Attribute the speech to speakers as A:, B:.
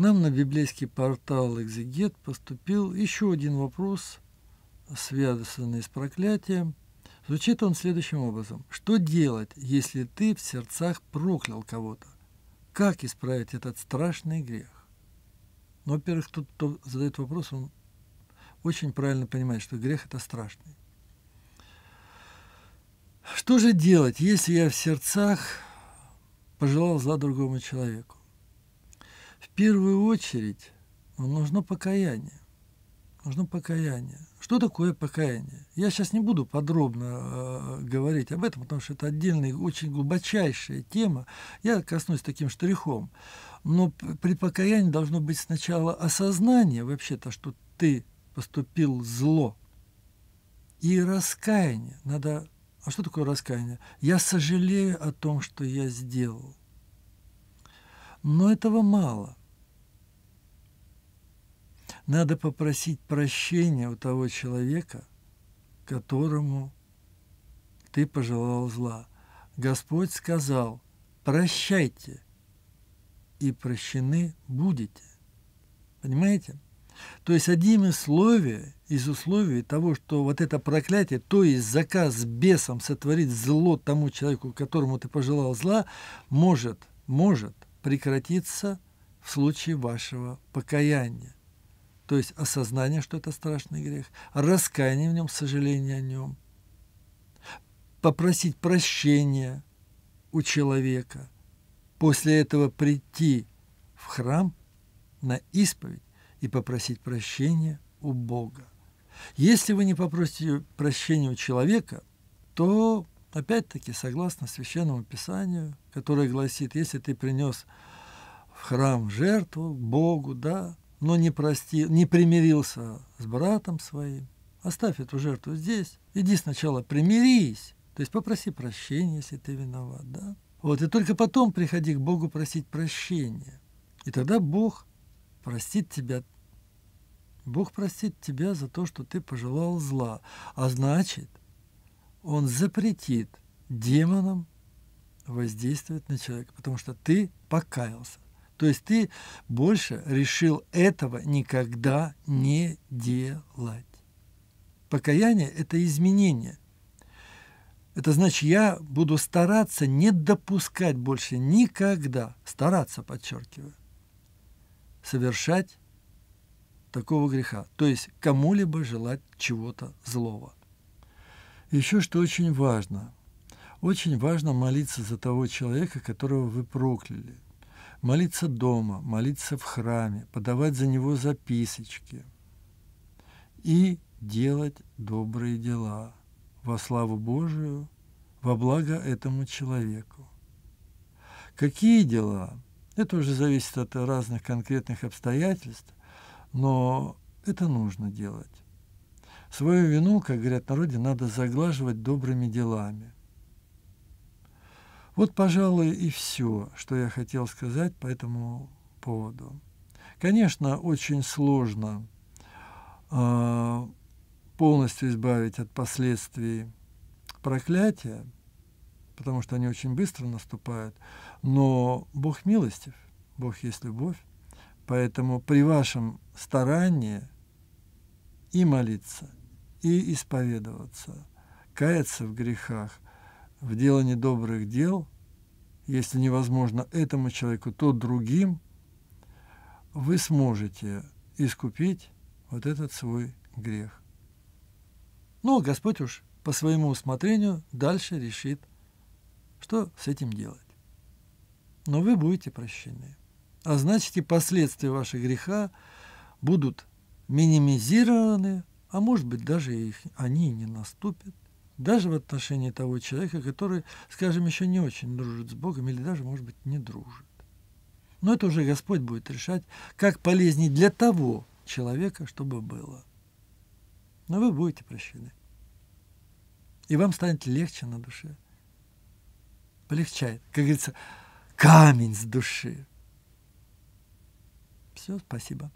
A: нам на библейский портал «Экзегет» поступил еще один вопрос, связанный с проклятием. Звучит он следующим образом. Что делать, если ты в сердцах проклял кого-то? Как исправить этот страшный грех? Ну, во-первых, тот, кто задает вопрос, он очень правильно понимает, что грех – это страшный. Что же делать, если я в сердцах пожелал зла другому человеку? В первую очередь ну, нужно покаяние. Нужно покаяние. Что такое покаяние? Я сейчас не буду подробно э, говорить об этом, потому что это отдельная, очень глубочайшая тема. Я коснусь таким штрихом. Но при покаянии должно быть сначала осознание вообще-то, что ты поступил зло. И раскаяние. Надо... А что такое раскаяние? Я сожалею о том, что я сделал. Но этого мало. Надо попросить прощения у того человека, которому ты пожелал зла. Господь сказал, прощайте, и прощены будете. Понимаете? То есть одним из условий, из условий того, что вот это проклятие, то есть заказ с бесом сотворить зло тому человеку, которому ты пожелал зла, может, может – прекратится в случае вашего покаяния. То есть осознание, что это страшный грех, раскаяние в нем, сожаление о нем, попросить прощения у человека, после этого прийти в храм на исповедь и попросить прощения у Бога. Если вы не попросите прощения у человека, то Опять-таки, согласно Священному Писанию, которое гласит, если ты принес в храм жертву Богу, да, но не, прости, не примирился с братом своим, оставь эту жертву здесь, иди сначала примирись, то есть попроси прощения, если ты виноват, да. Вот, и только потом приходи к Богу просить прощения. И тогда Бог простит тебя. Бог простит тебя за то, что ты пожелал зла. А значит, он запретит демонам воздействовать на человека, потому что ты покаялся. То есть ты больше решил этого никогда не делать. Покаяние – это изменение. Это значит, я буду стараться не допускать больше никогда, стараться, подчеркиваю, совершать такого греха, то есть кому-либо желать чего-то злого. Еще что очень важно. Очень важно молиться за того человека, которого вы прокляли. Молиться дома, молиться в храме, подавать за него записочки. И делать добрые дела во славу Божию, во благо этому человеку. Какие дела? Это уже зависит от разных конкретных обстоятельств, но это нужно делать. Свою вину, как говорят народе, надо заглаживать добрыми делами. Вот, пожалуй, и все, что я хотел сказать по этому поводу. Конечно, очень сложно э, полностью избавить от последствий проклятия, потому что они очень быстро наступают, но Бог милостив, Бог есть любовь, поэтому при вашем старании и молиться, и исповедоваться, каяться в грехах, в делании добрых дел, если невозможно этому человеку, то другим, вы сможете искупить вот этот свой грех. Ну, а Господь уж по своему усмотрению дальше решит, что с этим делать. Но вы будете прощены. А значит, и последствия вашего греха будут минимизированы а может быть даже их, они не наступят, даже в отношении того человека, который, скажем, еще не очень дружит с Богом или даже, может быть, не дружит. Но это уже Господь будет решать, как полезнее для того человека, чтобы было. Но вы будете прощены. И вам станет легче на душе. Полегчает. Как говорится, камень с души. Все, спасибо.